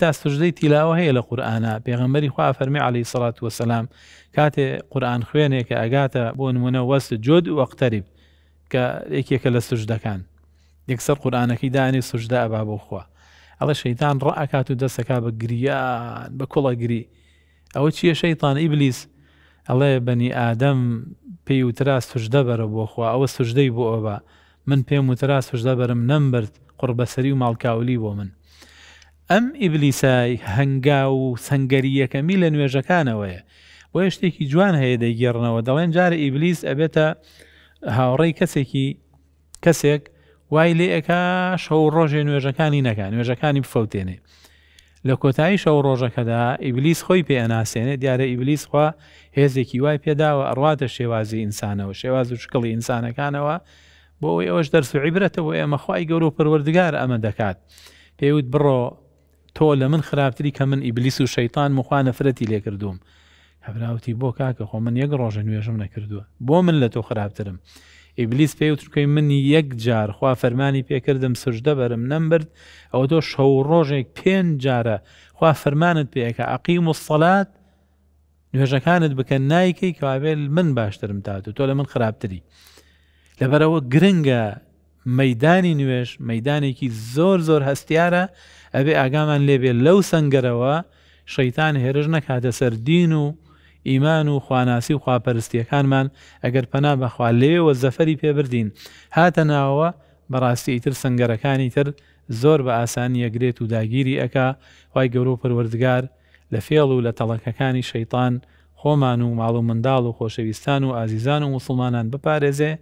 تا سوژدەی تیلاوە هەیە لە قورآە پێغمبەری خوا فەرمی علی سەڵات وسلام کاتێ قورآن خوێنێک کە ئەگاتە بۆ نمونە وەست جۆد وەقتەریب کە یەکێکە لە سوژدەکان یەکسەر قورآانەکەی دانی سوژدە ئەبا بۆ خوا ئەڵە شەیتان ڕەکات و دەستەکە بە گریان بە کوڵەگری ئەوە چیە شەیتان ئیبلیس ئەڵێ بەنی ئادەم پێی وترا سوژدە بەرە بۆ خوا ئەوە سوژدەی بۆ ئەوە من پێم وترا سوژدە بەرم نەمبرد قڕبەسەری و ماڵکاولی بۆ من ئەم ئیبلیسای هەنگا و سنگەریەکەمی لە نوێژەکانەوەیە بۆ شتێکی جوان هەیە دەیگەڕنەوە دەڵێن جارە ئیبلیس ئەبێتە هاوڕێی کەسێکی کەسێک وای لێ ئەکا شەو ڕۆژێ نوێژەکانی نەکان نوێژەکانی بفەوتێنێ لە کۆتایی شەو ڕۆژەکەدا ئیبلیس خۆی پێەناسێنێ دیارە ئیبلیس خوا هێزێکی وای پێداوە ئەڕواتە شێوازی ئینسانەوە شێواز و شکڵی ئینسانەکانەوە بۆ ئەوەش دەرس و عیبرەتەوە ئێمە خی گەور و پەروەردگار ئەمە دەکات پێوت بڕۆ تۆ لە من خراپتری کە من ئیبلیس و شەیتان مخوا نەفرەتی لێ کردووم هەبراوتی بۆ کاکە خۆ من یەک ڕۆژە نوێژم نەکردووە بۆ من لە تۆ خراپترم ئیبلیس پێ وتکەی من یەک جار خوا فەرمانی پێکردم سرجدە بەرم نەمبرد ئەوە تۆ شەو ڕۆژێک پێنج جارە خوا فەرمانت پێەکە عقیم و سەڵات نوێژەکانت بکە نایکەی کابێل من باشترم تات و تۆ لە من خراپتری لەبەرەوە گرنگە مەدانی نوێش مەدانێکی زۆر زۆر هەستیارە ئەبێ ئاگامان لێبێ لەو سنگەرەوە شەیتان هێرش نەکاتە سەر دین و ئیمان و خواناسی و خواپەرستیەکانمان ئەگەر پەنا بەخوا لێوە زەفەری پێبردین هاتە ناوە بەڕاستی ئیتر سنگەرەکانی تر زۆر بە ئاسانی یەگرێت و داگیری ئەکا وای گەورۆ پەروەردگار لە فێڵ و لە تەڵەکەکانی شەیتان خۆمان و ماڵ و منداڵ و خۆشەویستان و ئازیزان و مسلمانان بپارێزێ.